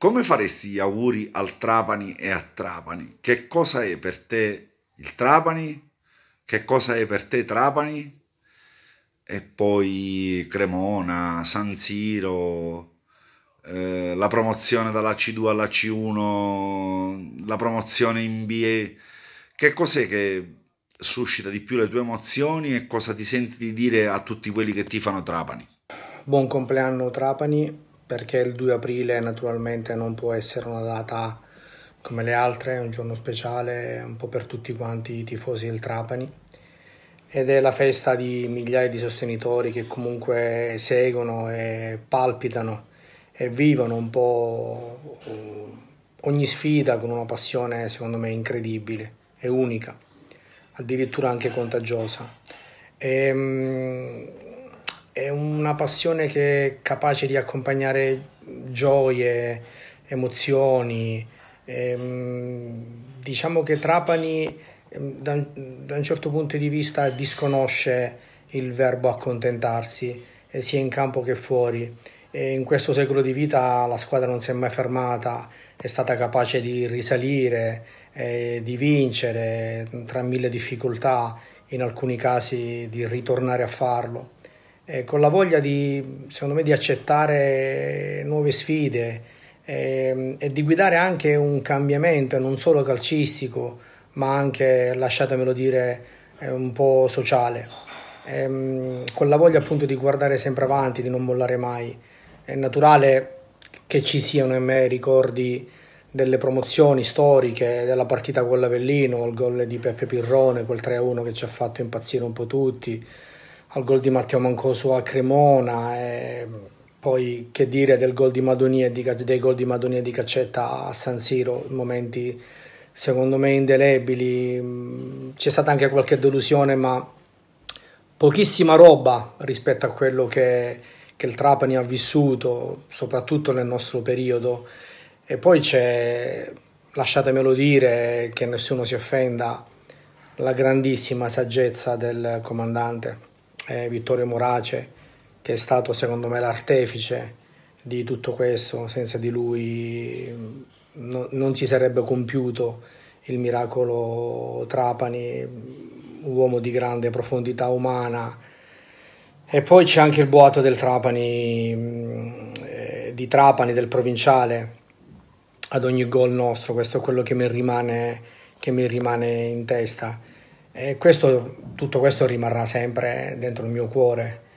come faresti gli auguri al Trapani e a Trapani? Che cosa è per te il Trapani? Che cosa è per te Trapani? E poi Cremona, San Siro, eh, la promozione dalla C2 alla C1, la promozione in BE. Che cos'è che suscita di più le tue emozioni e cosa ti senti di dire a tutti quelli che ti fanno Trapani? Buon compleanno Trapani, perché il 2 aprile naturalmente non può essere una data come le altre, è un giorno speciale un po' per tutti quanti i tifosi del Trapani ed è la festa di migliaia di sostenitori che comunque seguono e palpitano e vivono un po' ogni sfida con una passione secondo me incredibile e unica, addirittura anche contagiosa. E, ehm, è una passione che è capace di accompagnare gioie, emozioni. Ehm, diciamo che Trapani ehm, da un certo punto di vista disconosce il verbo accontentarsi, eh, sia in campo che fuori. E in questo secolo di vita la squadra non si è mai fermata, è stata capace di risalire, eh, di vincere tra mille difficoltà, in alcuni casi di ritornare a farlo eh, con la voglia di, secondo me, di accettare nuove sfide eh, e di guidare anche un cambiamento, non solo calcistico, ma anche, lasciatemelo dire, eh, un po' sociale, ehm, con la voglia appunto di guardare sempre avanti, di non mollare mai. È naturale che ci siano in me ricordi delle promozioni storiche, della partita con l'Avellino, il gol di Peppe Pirrone, quel 3-1 che ci ha fatto impazzire un po' tutti, al gol di Matteo Mancoso a Cremona. E ehm, poi che dire del gol di Madonia e dei gol di Madonia di Caccetta a San Siro, momenti secondo me indelebili. Mm, c'è stata anche qualche delusione, ma pochissima roba rispetto a quello che, che il Trapani ha vissuto, soprattutto nel nostro periodo. E poi c'è, lasciatemelo dire, che nessuno si offenda, la grandissima saggezza del comandante eh, Vittorio Morace, che è stato secondo me l'artefice di tutto questo, senza di lui mm, no, non si sarebbe compiuto il miracolo Trapani, uomo di grande profondità umana. E poi c'è anche il boato del Trapani, mm, eh, di Trapani, del provinciale, ad ogni gol nostro, questo è quello che mi rimane, che mi rimane in testa. E questo, tutto questo rimarrà sempre dentro il mio cuore